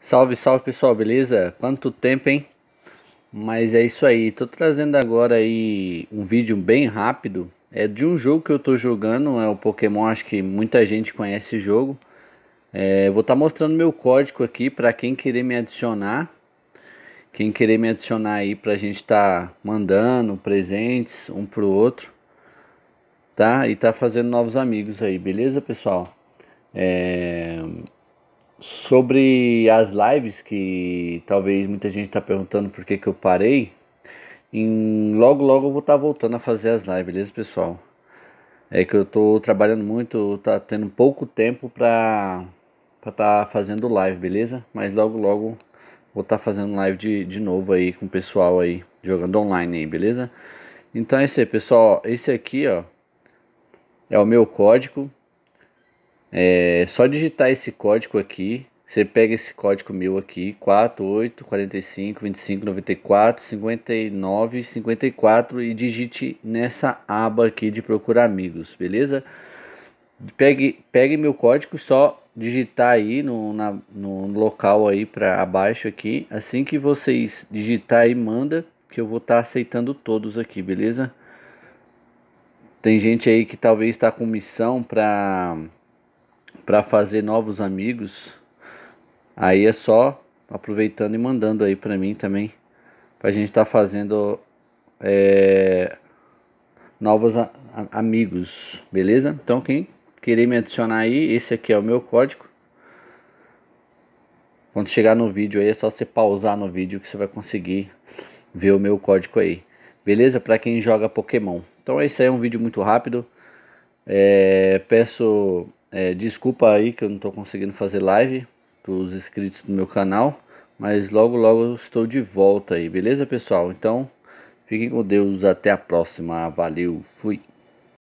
Salve, salve pessoal, beleza? Quanto tempo, hein? Mas é isso aí, tô trazendo agora aí um vídeo bem rápido. É de um jogo que eu tô jogando, é o Pokémon, acho que muita gente conhece esse jogo. É, vou estar tá mostrando meu código aqui para quem querer me adicionar. Quem querer me adicionar aí pra gente estar tá mandando presentes um pro outro. Tá? E tá fazendo novos amigos aí, beleza pessoal? É sobre as lives que talvez muita gente está perguntando por que, que eu parei. Em, logo, logo eu vou estar tá voltando a fazer as lives, beleza, pessoal? É que eu estou trabalhando muito, tá tendo pouco tempo para para estar tá fazendo live, beleza? Mas logo, logo vou estar tá fazendo live de, de novo aí com o pessoal aí, jogando online aí, beleza? Então é isso aí, pessoal. Esse aqui, ó, é o meu código é só digitar esse código aqui. Você pega esse código meu aqui, 48 45 25 94 59 54 e digite nessa aba aqui de procurar amigos, beleza? Pegue, pegue meu código, só digitar aí no, na, no local aí para abaixo aqui. Assim que vocês digitar e manda, que eu vou estar tá aceitando todos aqui, beleza? Tem gente aí que talvez está com missão para para fazer novos amigos, aí é só aproveitando e mandando aí para mim também, para a gente estar tá fazendo é, novos a, a, amigos, beleza? Então quem querer me adicionar aí, esse aqui é o meu código. Quando chegar no vídeo aí é só você pausar no vídeo que você vai conseguir ver o meu código aí. Beleza? Para quem joga Pokémon. Então esse é aí é um vídeo muito rápido. É, peço é, desculpa aí que eu não estou conseguindo fazer live dos inscritos do meu canal, mas logo logo estou de volta aí, beleza pessoal? Então, fiquem com Deus, até a próxima, valeu, fui!